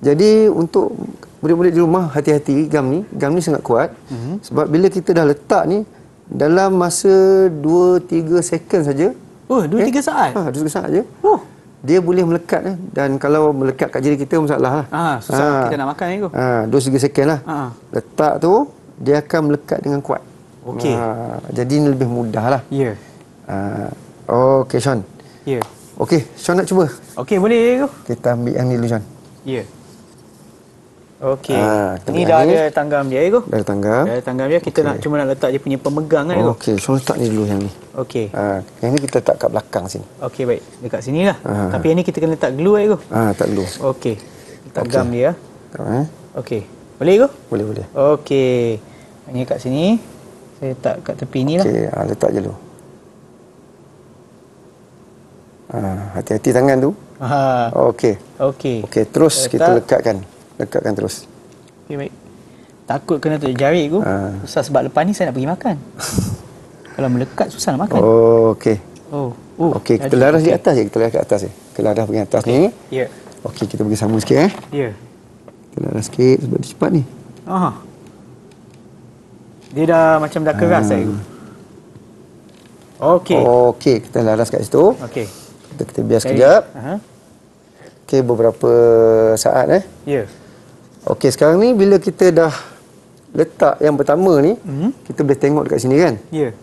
Jadi untuk murid-murid di rumah hati-hati gam ni. Gam ni sangat kuat. Mm -hmm. Sebab bila kita dah letak ni dalam masa 2 3 second saja. Oh, 2 3 eh? saat. Ha, 2 3 saat saja. Oh. Dia boleh melekat eh? dan kalau melekat kat jari kita lah. Ah, susah ha. kita nak makan itu. Ah, ha, 2 3 second lah. Ha. Letak tu dia akan melekat dengan kuat. Okey. Ha, jadi ini lebih mudah lah. Ya. Yeah. Ha, okay, Sean. Ya. Yeah. Okey, Sean nak cuba. Okey, boleh. Kita ambil yang ni dulu, Sean. Ya. Yeah. Okey. Ha, ah, ni dah ni. ada tanggam dia ego. Dah tanggam. Dah tanggam dia kita okay. nak cuma nak letak dia punya pemegang kan. Okey, so letak ni dulu yang ni. Okey. Ha, yang ni kita letak kat belakang sini. Okey, baik. Dekat sinilah. Ha. Ah. Tapi yang ni kita kena letak glue ego. Ha, tak glue. Okey. Letak okay. gam dia. Eh. Okey. Boleh ego? Boleh, boleh. Okey. Ini kat sini. Saya letak kat tepi ni lah. Okey, ha, letak je dulu. Ha, hati-hati tangan tu. Ha. Okey. Okey. Okey, terus kita, letak. kita lekatkan lekatkan terus. Okey baik. Takut kena terjerit aku. Ha. Susah sebab lepas ni saya nak pergi makan. Kalau melekat susah nak makan. Oh okey. Oh. Oh. Okey, kita laras okay. di atas je, kita laras kat atas je. Kita laras pergi atas okay. ni. Ya. Yeah. Okey, kita pergi sama sikit eh. Yeah. Kita laras sikit sebab dia cepat ni. Aha. Dia dah macam dah keras ah. saya. Ha. Okey. Okey, kita laras kat situ. Okey. Kita, kita bias okay. kejap. Aha. Okey, beberapa saat eh. Ya. Yeah. Okey, sekarang ni bila kita dah letak yang pertama ni, mm -hmm. kita boleh tengok dekat sini kan? Ya. Yeah.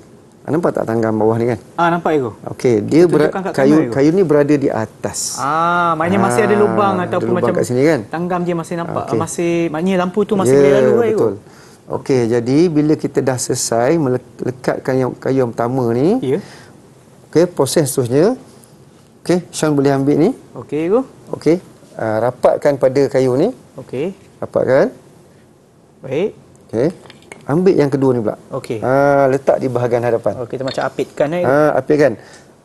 Nampak tak tangga bawah ni kan? Ah, nampak ego. Okey, dia kayu tengah, kayu ni berada di atas. Ah, maknanya ah, masih ada ah, lubang ada ataupun lubang macam sini, kan? tanggam je masih nampak. Okay. Masih maknanya lampu tu masih yeah, boleh lalu ego. Betul. Okey, jadi bila kita dah selesai melekatkan yang kayu yang pertama ni, ya. Yeah. Okey, proses seterusnya. Okey, Sean boleh ambil ni. Okey, ego. Okey. Uh, rapatkan pada kayu ni. Okey. Dapat kan? Baik. Okey. Ambil yang kedua ni pula. Okey. Ha, letak di bahagian hadapan. Okey, macam apitkan eh. Ha, apitkan.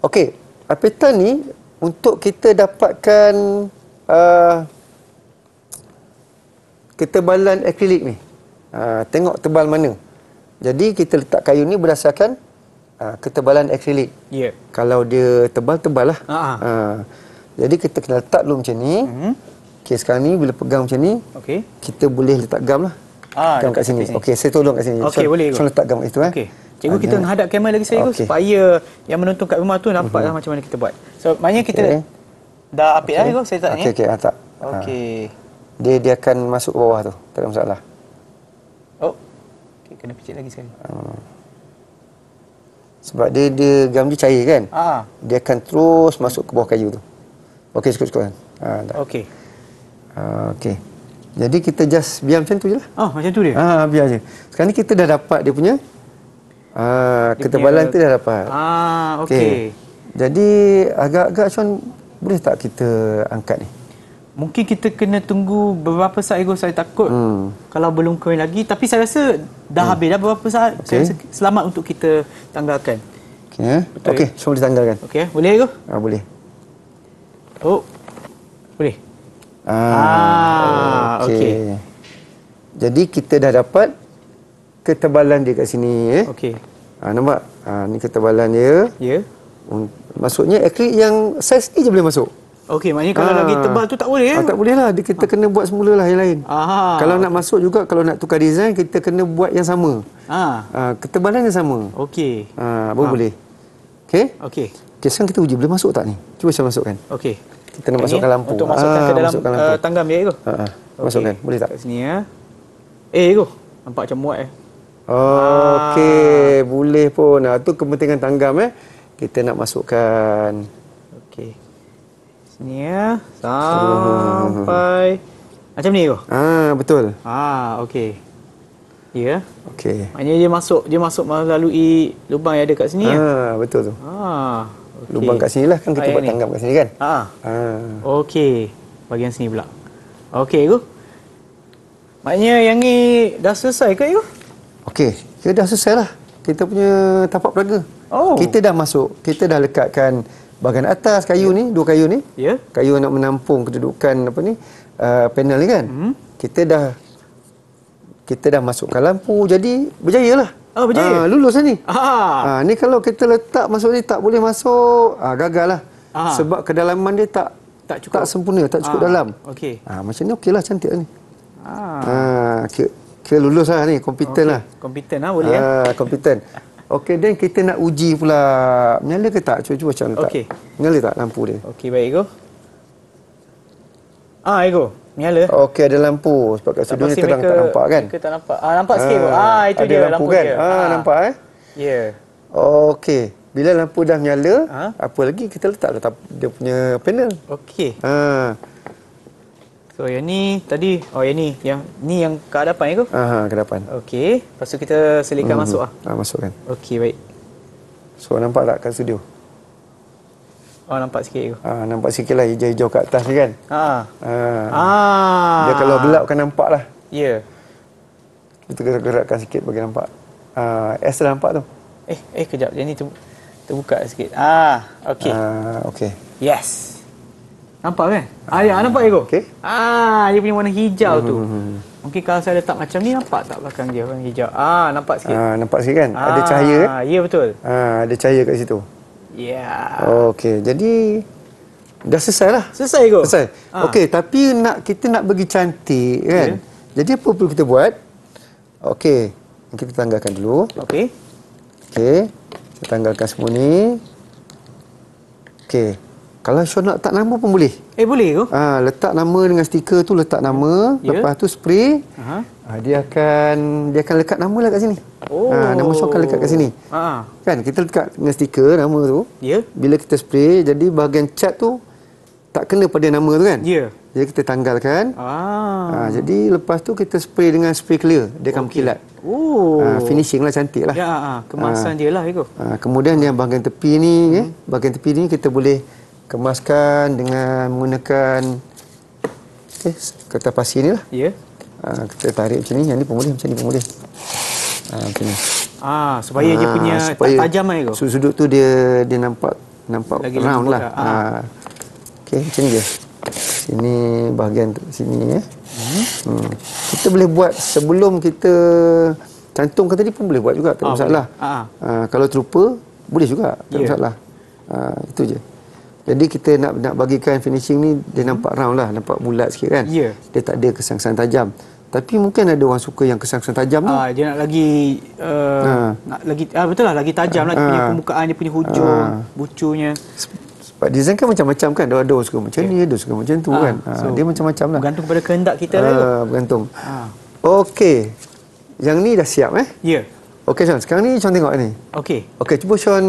Okey. Apitan ni untuk kita dapatkan uh, ketebalan akrilik ni. Ha, tengok tebal mana. Jadi kita letak kayu ni berdasarkan uh, ketebalan akrilik. Ya. Yeah. Kalau dia tebal, tebal lah. Uh -huh. ha. Jadi kita kena letak dulu macam ni. Uh mhm. -huh. Okey, sekarang ni bila pegang macam ni, okay. kita boleh letak gam lah. Ah, gam kat sini. sini. Okey, saya tolong kat sini. Okey, so, boleh. Saya so letak gam kat situ. Eh. Okey. Cikgu, ah, kita menghadap ya. kamera lagi saya okay. supaya yang menonton kat rumah tu nampak uh-huh. macam mana kita buat. So, maknanya okay. kita dah apik okay. lah, Igor. Saya letak okay, ni. Okey, okey. Letak. Ah, okey. Ha. Dia dia akan masuk ke bawah tu. Tak ada masalah. Oh. Okey, kena picit lagi sekali. Hmm. Sebab dia, dia gam dia cair kan? Ah. Dia akan terus masuk ke bawah kayu tu. Okey, cukup-cukup kan? Ha, Okey. Okey. Jadi kita just biar macam tu je lah. Oh, macam tu dia? Ah, biar je. Sekarang ni kita dah dapat dia punya uh, dia ketebalan punya... tu dah dapat. Ah, okey. Okay. Jadi agak-agak Sean, boleh tak kita angkat ni? Mungkin kita kena tunggu beberapa saat ego saya takut hmm. kalau belum kering lagi. Tapi saya rasa dah hmm. habis dah beberapa saat. Okay. Saya rasa selamat untuk kita tanggalkan. Okey, eh? okay. Sean boleh tanggalkan. Okey, boleh ego? Ah, boleh. Oh, Boleh. Ah, ah okey. Okay. Jadi kita dah dapat ketebalan dia kat sini eh. Okey. Ah nampak? Ah ni ketebalan dia. Ya. Yeah. Maksudnya akrilik yang saiz ni je boleh masuk. Okey, maknanya kalau ah. lagi tebal tu tak boleh eh. Ah, tak boleh lah, kita ah. kena buat semula lah yang lain. Ah. Kalau nak masuk juga kalau nak tukar design kita kena buat yang sama. Ah. ah ketebalan yang sama. Okey. Ah ah. boleh. Okey. Okey. Okay, sekarang kita uji boleh masuk tak ni? Cuba saya masukkan. Okey kita nak masukkan ini, lampu untuk masukkan ah, ke dalam masukkan uh, tanggam ya itu ha, okay. Ha. masukkan boleh tak sini ya eh itu nampak macam muat eh okey ah. boleh pun Nah tu kepentingan tanggam eh kita nak masukkan okey sini ya sampai macam ni tu ah betul ah okey Ya. Yeah. Okey. Maknanya dia masuk, dia masuk melalui lubang yang ada kat sini ya? ah, betul tu. Ha. Ah okay. lubang kat sini lah kan kita Ayat buat tanggap kat sini kan ha. ha. Okey, bagian sini pula Okey, Ego Maknanya yang ni dah selesai ke Ego? Okey, dia ya, dah selesai lah Kita punya tapak peraga oh. Kita dah masuk, kita dah lekatkan bahagian atas kayu yeah. ni, dua kayu ni yeah. Kayu nak menampung kedudukan apa ni uh, panel ni kan hmm. Kita dah kita dah masukkan lampu jadi berjaya lah Oh, ah, berjaya? Uh, ah, lulus lah ni. Ah. Uh, ni kalau kita letak masuk ni, tak boleh masuk, Ah, gagal lah. Ah. Sebab kedalaman dia tak tak, cukup. tak sempurna, tak cukup ah. dalam. Okay. Ah, macam ni okey lah, cantik lah ni. Ah. Uh, kira, kira lulus lah ni, kompeten okay. lah. Kompeten lah, boleh Ah, lah. Eh? Kompeten. Okey, then kita nak uji pula. Nyala ke tak? Cuba cuba macam letak. Okay. Nyala tak lampu dia? Okey, baik, Ego. Ah, Ego. Menyala. Okey, ada lampu. Sebab kat sudut ni terang mereka, tak nampak kan? Kita tak nampak. Ah, nampak ah, sikit. Ah, itu dia lampu, kan? dia. Ah, ah. nampak eh? Ya. Yeah. Okey. Bila lampu dah menyala, ah? Ha? apa lagi kita letak letak dia punya panel. Okey. Ha. Ah. So, yang ni tadi. Oh, yang ni. Yang ni yang ke hadapan ya, ke? Ah, ha, ke hadapan. Okey. Lepas kita selitkan mm -hmm. masuk ah. Ah, masukkan. Okey, baik. So, nampak tak kat studio? Oh nampak sikit tu. Ah nampak sikitlah hijau-hijau kat atas ni kan. Ha. Ah. Ah. Dia kalau gelap kan nampaklah. Ya. Yeah. Kita gerak-gerakkan sikit bagi nampak. Ah S dah nampak tu. Eh eh kejap dia ni tu terbuka sikit. Ah okey. Ah okey. Yes. Nampak kan? Ah, ya, ah, nampak Ego? Okey. Ah, dia punya warna hijau tu. Hmm, hmm, hmm, Mungkin kalau saya letak macam ni, nampak tak belakang dia warna hijau? Ah, nampak sikit. Ah, nampak sikit kan? ada cahaya. Eh? Ah, ya, betul. Ah, ada cahaya kat situ. Yeah. Okey, jadi dah selesai lah. Selesai ke? Selesai. Ha. Okey, tapi nak kita nak bagi cantik kan. Yeah. Jadi apa perlu kita buat? Okey, kita tanggalkan dulu. Okey. Okey, kita tanggalkan semua ni. Okey. Kalau Sean nak letak nama pun boleh. Eh boleh ke? Ah letak nama dengan stiker tu letak nama, yeah. lepas tu spray. Uh ah, -huh. Dia akan dia akan lekat nama lah kat sini. Oh. Ah nama Sean akan lekat kat sini. Uh ah. -huh. Kan kita letak dengan stiker nama tu. Ya. Yeah. Bila kita spray jadi bahagian cat tu tak kena pada nama tu kan? Ya. Yeah. Jadi kita tanggalkan. Ah. ah. jadi lepas tu kita spray dengan spray clear dia akan okay. kilat. Oh. Ah, finishing lah cantik lah. Ya, ah, ah. kemasan ah. dia lah itu. Ah, kemudian yang bahagian tepi ni, ya, hmm. eh, bahagian tepi ni kita boleh kemaskan dengan menggunakan okay, eh, kertas pasir ni lah. Ya. Yeah. Uh, kita tarik macam ni. Yang ni pemulih. boleh. Macam ni pun Uh, ah, ah, supaya ha, dia ah, punya supaya tajam lah tu. Sudut tu dia dia nampak nampak Lagi round lah. lah. Ha. Ah. Okay, macam ni je. Sini bahagian tu, sini ya. Eh. Hmm. hmm. Kita boleh buat sebelum kita cantum ke ni pun boleh buat juga. Tak ada ha, masalah. Ha. Ha, kalau terlupa, boleh juga. Tak ada yeah. masalah. Ha, itu je. Jadi kita nak nak bagikan finishing ni dia nampak round lah, nampak bulat sikit kan. Yeah. Dia tak ada kesan-kesan tajam. Tapi mungkin ada orang suka yang kesan-kesan tajam ni. Ah, dia nak lagi uh, ha. nak lagi ah, betul lah lagi tajam lah dia punya ha. permukaan dia punya hujung, ha. bucunya. Sebab design kan macam-macam kan. Ada ada orang suka macam yeah. ni, ya. ada suka macam tu ah, kan? ha. kan. Ha. So, dia macam-macam lah. Bergantung pada kehendak kita ha. lah. Ha. bergantung. Ha. Okey. Yang ni dah siap eh? Ya. Yeah. Okey, Sean. Sekarang ni Sean tengok ni. Okey. Okey, cuba Sean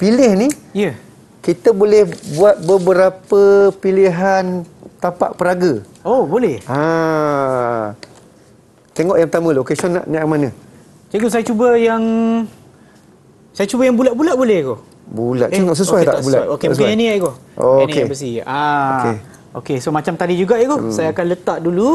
pilih ni. Ya. Yeah kita boleh buat beberapa pilihan tapak peraga. Oh, boleh. Ha. Tengok yang pertama, location nak yang mana? Cikgu, saya cuba yang... Saya cuba yang bulat-bulat boleh ke? Bulat? Eh, Cikgu, sesuai okay, tak, tak bulat? Okey, mungkin oh, yang ni, Cikgu. Oh, okey. Okey. Okey, so macam tadi juga, Cikgu. Hmm. Saya akan letak dulu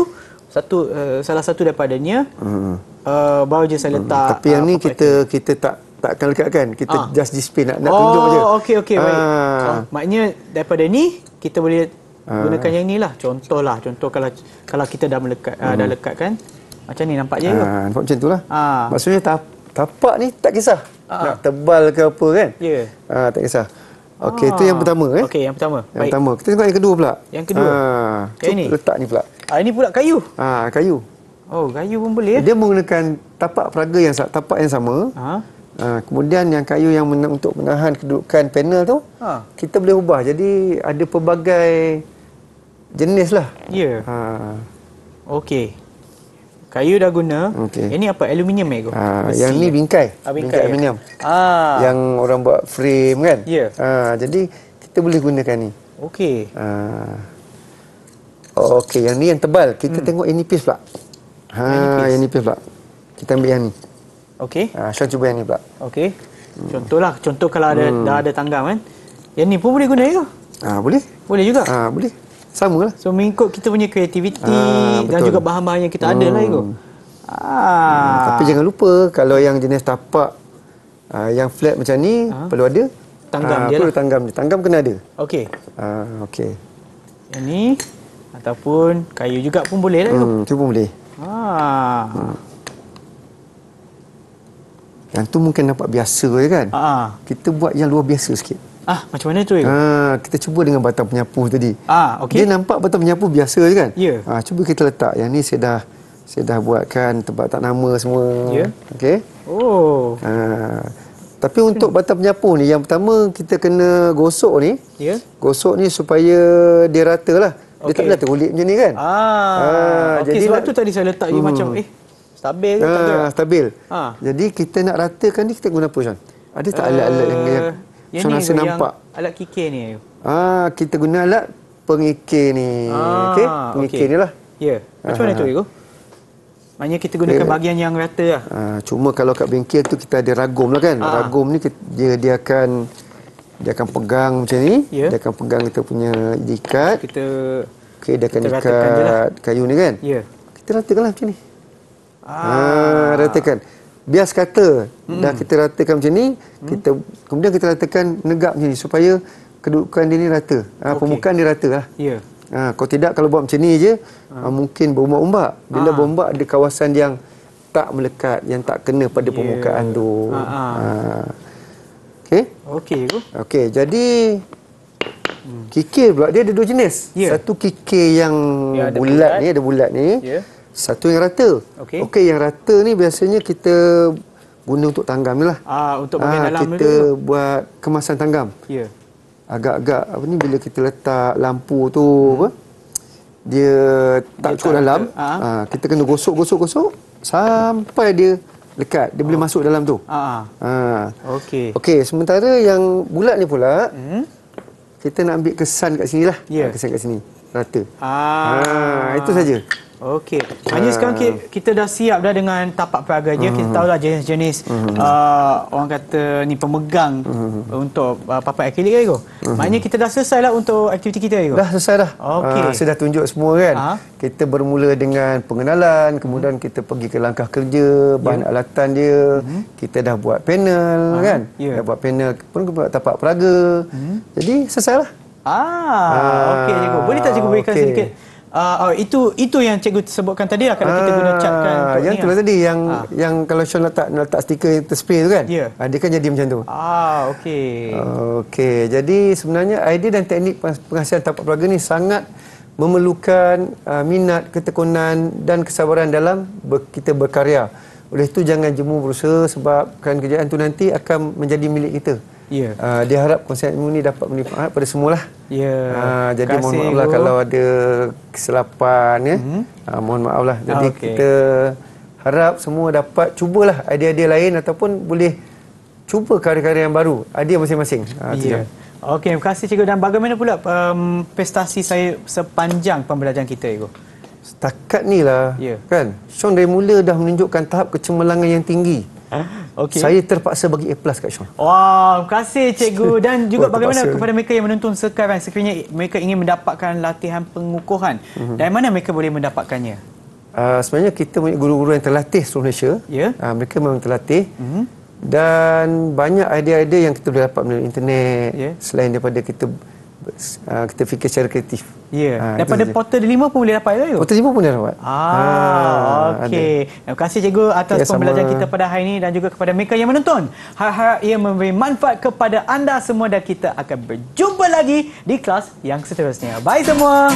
satu uh, salah satu daripadanya. Hmm. Uh, baru je saya hmm. letak... Hmm. Tapi yang uh, ni kita, kita tak takkan lekat kan kita ah. just display nak nak oh, tunjuk je. Oh okey okey ah. baik. Ah, so, maknanya daripada ni kita boleh ah. gunakan yang ni lah. contoh lah, kalau kalau kita dah melekat ah, hmm. uh, dah lekat kan. Macam ni nampak je. Ah tu. nampak macam lah. Ah. Maksudnya tap, tapak ni tak kisah. Ah. Nak tebal ke apa kan? Ya. Yeah. Ah tak kisah. Okey, itu ah. yang pertama eh. Okey, yang pertama. Yang Baik. pertama. Kita tengok yang kedua pula. Yang kedua. Ha. Ini. Letak ni pula. Ah, ini pula kayu. Ah, kayu. Oh, kayu pun boleh eh? Dia menggunakan tapak peraga yang tapak yang sama. Ha. Ha, kemudian yang kayu yang men untuk menahan kedudukan panel tu, ha. kita boleh ubah. Jadi ada pelbagai jenis lah. Ya. Yeah. Ha. Okey. Kayu dah guna. Okay. Ini apa? Aluminium eh? Ha, yang ni bingkai. Ha, bingkai bingkai ya. aluminium. Ha. Yang orang buat frame kan? Ya. Yeah. Ha, jadi kita boleh gunakan ni. Okey. Ha. Okey, yang ni yang tebal. Kita hmm. tengok ini piece pula. Ha, yang ni piece. piece pula. Kita ambil yang ni. Okey. Ah, saya cuba yang ni pula. Okey. Hmm. Contohlah, contoh kalau ada hmm. dah ada tanggam kan. Yang ni pun boleh guna juga. Ah, boleh. Boleh juga. Ah, boleh. Sama lah. So mengikut kita punya kreativiti ah, dan juga bahan-bahan yang kita hmm. ada lah itu. Hmm. Ah. Hmm. Tapi jangan lupa kalau yang jenis tapak ah, yang flat macam ni ah. perlu ada tanggam ah, dia. Perlu lah. tanggam dia. Tanggam kena ada. Okey. Ah, okey. Yang ni ataupun kayu juga pun boleh lah itu. Hmm, pun boleh. Ah. Hmm. Yang tu mungkin nampak biasa je kan. Ha. Kita buat yang luar biasa sikit. Ah, macam mana tu? Ha, kita cuba dengan batang penyapu tadi. Ah, okay. Dia nampak batang penyapu biasa je kan. Yeah. Ah, cuba kita letak. Yang ni saya dah saya dah buatkan tempat tak nama semua. Yeah. Okay. Oh. Ha. Tapi untuk batang penyapu ni, yang pertama kita kena gosok ni. Yeah. Gosok ni supaya dia rata lah. Dia okay. tak boleh kulit macam ni kan. Ah. Ha, okay, jadi sebab nak, tu tadi saya letak hmm. macam eh stabil ke? Ha, stabil. Ha. Jadi kita nak ratakan ni kita guna apa, Sean? Ada tak alat-alat uh, yang, yang Sean rasa nampak? alat kikir ni. Ah, ha, kita guna alat pengikir ni. Ha, ah, okay? Pengikir okay. ni lah. Ya. Yeah. Macam ha. mana tu, Igo? Ah. Maknanya kita gunakan okay. Eh. bahagian yang rata lah. Ha, cuma kalau kat bengkel tu kita ada ragum lah kan. Ha. Ragum ni dia, dia akan dia akan pegang macam ni. Yeah. Dia akan pegang kita punya ikat. Kita Okay, dia akan kita ikat lah. kayu ni kan? Yeah. Kita ratakan lah macam ni. Ah, ah, ratakan. Bias kata, hmm. dah kita ratakan macam ni, hmm. kita kemudian kita ratakan negak macam ni supaya kedudukan dia ni rata. Ah, okay. permukaan dia ratalah. Ya. Yeah. Ah, kalau tidak kalau buat macam ni aje, ah. ah. mungkin berombak-ombak. Bila ah. berombak ada kawasan yang tak melekat, yang tak kena pada yeah. permukaan tu. Ha. Ah. Okey. Okey Okey, jadi hmm. Kikir pula dia ada dua jenis. Yeah. Satu kikir yang yeah, bulat, bulat ni, ada bulat ni. Yeah. Satu yang rata. Okey. Okey, yang rata ni biasanya kita guna untuk tanggam lah. Ah, untuk bahagian ah, dalam kita dulu. Lah. buat kemasan tanggam. Ya. Yeah. Agak-agak apa ni bila kita letak lampu tu hmm. apa? Dia tak cukup dalam. Ah, ha. ha, kita kena gosok-gosok-gosok sampai dia lekat, dia oh. boleh ah. masuk dalam tu. Ah. Ha. Okey. Okey, sementara yang bulat ni pula, hmm. Kita nak ambil kesan kat sinilah. Yeah. Ya. Ha, kesan kat sini. Rata. Ah. Ha, itu saja. Okey. Hanya sekarang uh, kita dah siap dah dengan tapak peraga dia. Uh, kita hmm. lah jenis-jenis uh, hmm. ah, uh, orang kata ni pemegang uh, untuk uh, papan akrilik kan lah, Igo. Uh, Maknanya kita dah selesai lah untuk aktiviti kita Igo. Dah selesai dah. Okey. Uh, saya dah tunjuk semua kan. Uh, kita bermula dengan pengenalan, kemudian uh, kita pergi ke langkah kerja, ya. bahan yeah. alatan dia. Uh, kita dah buat panel uh, kan. Yeah. Dah buat panel pun kepada tapak peraga. Uh, Jadi selesai lah. Ah, uh, okey Igo. Boleh tak cikgu berikan okay. sedikit Uh, oh, itu itu yang cikgu sebutkan tadi akan lah kita guna ah, cat kan. Yang tu lah. tadi yang ah. yang kalau Sean letak letak stiker yang terspray tu kan. Yeah. Ah, dia kan jadi macam tu. Ah, okey. Okey. Jadi sebenarnya idea dan teknik penghasilan tapak pelaga ni sangat memerlukan uh, minat, ketekunan dan kesabaran dalam ber, kita berkarya. Oleh itu jangan jemu berusaha sebab kerjaan tu nanti akan menjadi milik kita. Yeah. Ya. Uh, dia harap konsep ilmu ni dapat manfaat pada semualah. Yeah. Ya. Uh, jadi kasih, mohon maaf lah kalau ada kesilapan ya. hmm Uh, mohon maaf lah. Jadi ah, okay. kita harap semua dapat cubalah idea-idea lain ataupun boleh cuba karya-karya yang baru. Idea masing-masing. Uh, yeah. Ya. Okey, terima kasih cikgu. Dan bagaimana pula um, prestasi saya sepanjang pembelajaran kita, cikgu? Setakat ni lah, yeah. kan? Sean dari mula dah menunjukkan tahap kecemerlangan yang tinggi. Huh? Ah. Okay. Saya terpaksa bagi A+ plus kat Sean. Wah, terima kasih cikgu dan juga bagaimana kepada mereka yang menonton sekarang sekiranya mereka ingin mendapatkan latihan pengukuhan. Mm-hmm. Dari mana mereka boleh mendapatkannya? Uh, sebenarnya kita punya guru-guru yang terlatih seluruh Malaysia. Yeah. Ya. Uh, mereka memang terlatih. Mm-hmm. Dan banyak idea-idea yang kita boleh dapat melalui internet yeah. selain daripada kita uh, kita fikir secara kreatif. Ya. Ha, Daripada portal lima pun boleh dapat ya? Portal 5 pun boleh dapat. Ah, ha, okey. Terima kasih cikgu atas okay, ya, pembelajaran sama. kita pada hari ini dan juga kepada mereka yang menonton. Harap-harap ia memberi manfaat kepada anda semua dan kita akan berjumpa lagi di kelas yang seterusnya. Bye semua.